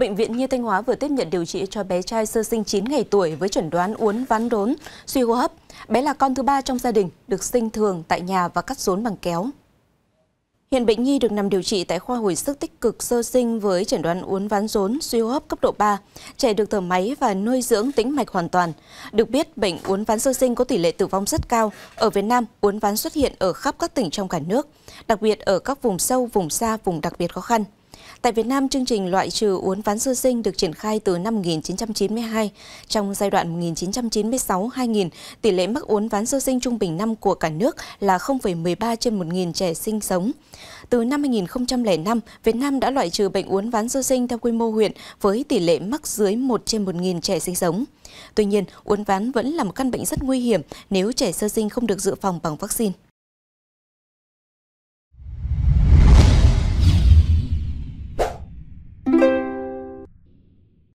Bệnh viện Nhi Thanh Hóa vừa tiếp nhận điều trị cho bé trai sơ sinh 9 ngày tuổi với chẩn đoán uốn ván đốn, suy hô hấp. Bé là con thứ ba trong gia đình, được sinh thường tại nhà và cắt rốn bằng kéo. Hiện bệnh nhi được nằm điều trị tại khoa hồi sức tích cực sơ sinh với chẩn đoán uốn ván rốn, suy hô hấp cấp độ 3. Trẻ được thở máy và nuôi dưỡng tĩnh mạch hoàn toàn. Được biết, bệnh uốn ván sơ sinh có tỷ lệ tử vong rất cao. Ở Việt Nam, uốn ván xuất hiện ở khắp các tỉnh trong cả nước, đặc biệt ở các vùng sâu, vùng xa, vùng đặc biệt khó khăn. Tại Việt Nam, chương trình loại trừ uốn ván sơ sinh được triển khai từ năm 1992. Trong giai đoạn 1996-2000, tỷ lệ mắc uốn ván sơ sinh trung bình năm của cả nước là 0,13 trên 1.000 trẻ sinh sống. Từ năm 2005, Việt Nam đã loại trừ bệnh uốn ván sơ sinh theo quy mô huyện với tỷ lệ mắc dưới 1 trên 1.000 trẻ sinh sống. Tuy nhiên, uốn ván vẫn là một căn bệnh rất nguy hiểm nếu trẻ sơ sinh không được dự phòng bằng vaccine.